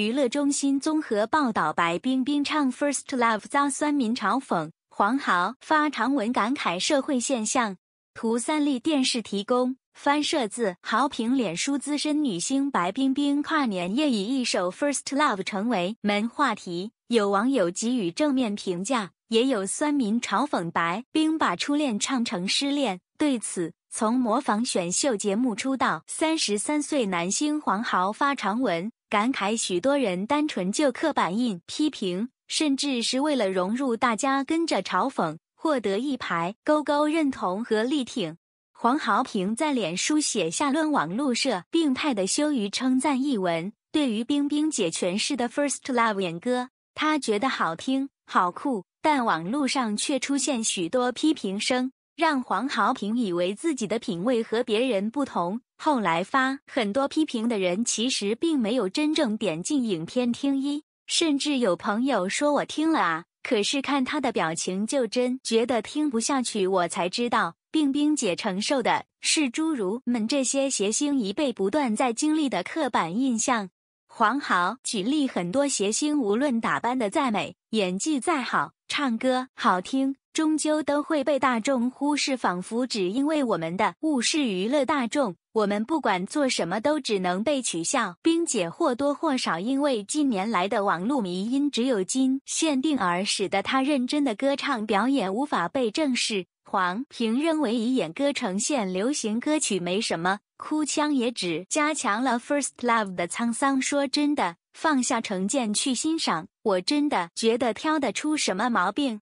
娱乐中心综合报道：白冰冰唱《First Love》遭酸民嘲讽，黄豪发长文感慨社会现象。图三立电视提供，翻摄自豪评脸书。资深女星白冰冰跨年夜以一首《First Love》成为门话题，有网友给予正面评价，也有酸民嘲讽白冰把初恋唱成失恋。对此，从模仿选秀节目出道，三十三岁男星黄豪发长文。感慨许多人单纯就刻板印批评，甚至是为了融入大家跟着嘲讽，获得一排勾勾认同和力挺。黄豪平在脸书写下论网路社病态的羞于称赞一文，对于冰冰姐诠释的 First Love 演歌，他觉得好听好酷，但网路上却出现许多批评声，让黄豪平以为自己的品味和别人不同。后来发很多批评的人，其实并没有真正点进影片听一，甚至有朋友说我听了啊，可是看他的表情就真觉得听不下去，我才知道冰冰姐承受的是诸如们这些谐星一辈不断在经历的刻板印象。黄豪举例，很多谐星无论打扮的再美，演技再好，唱歌好听。终究都会被大众忽视，仿佛只因为我们的误视娱乐大众，我们不管做什么都只能被取笑。冰姐或多或少因为近年来的网络迷因只有金限定而使得她认真的歌唱表演无法被正视。黄平认为以演歌呈现流行歌曲没什么，哭腔也只加强了 First Love 的沧桑。说真的，放下成见去欣赏，我真的觉得挑得出什么毛病。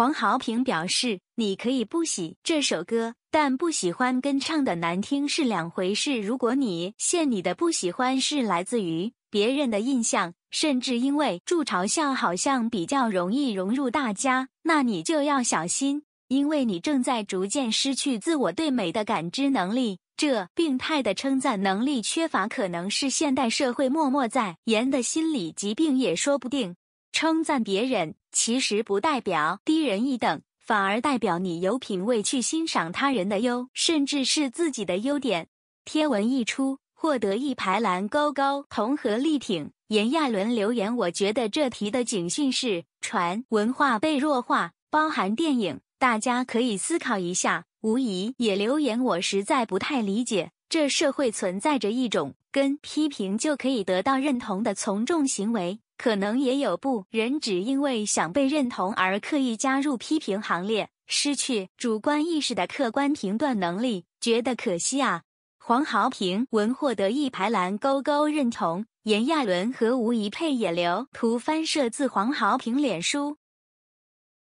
黄豪平表示：“你可以不喜这首歌，但不喜欢跟唱的难听是两回事。如果你现你的不喜欢是来自于别人的印象，甚至因为助嘲笑好像比较容易融入大家，那你就要小心，因为你正在逐渐失去自我对美的感知能力。这病态的称赞能力缺乏，可能是现代社会默默在言的心理疾病，也说不定。”称赞别人其实不代表低人一等，反而代表你有品味去欣赏他人的优，甚至是自己的优点。贴文一出，获得一排蓝勾勾，同和力挺。炎亚纶留言：我觉得这题的警训是传文化被弱化，包含电影，大家可以思考一下。无疑也留言：我实在不太理解，这社会存在着一种跟批评就可以得到认同的从众行为。可能也有不人，只因为想被认同而刻意加入批评行列，失去主观意识的客观评断能力，觉得可惜啊。黄豪平文获得一排蓝勾勾认同，炎亚纶和吴怡佩也留。图翻摄自黄豪平脸书。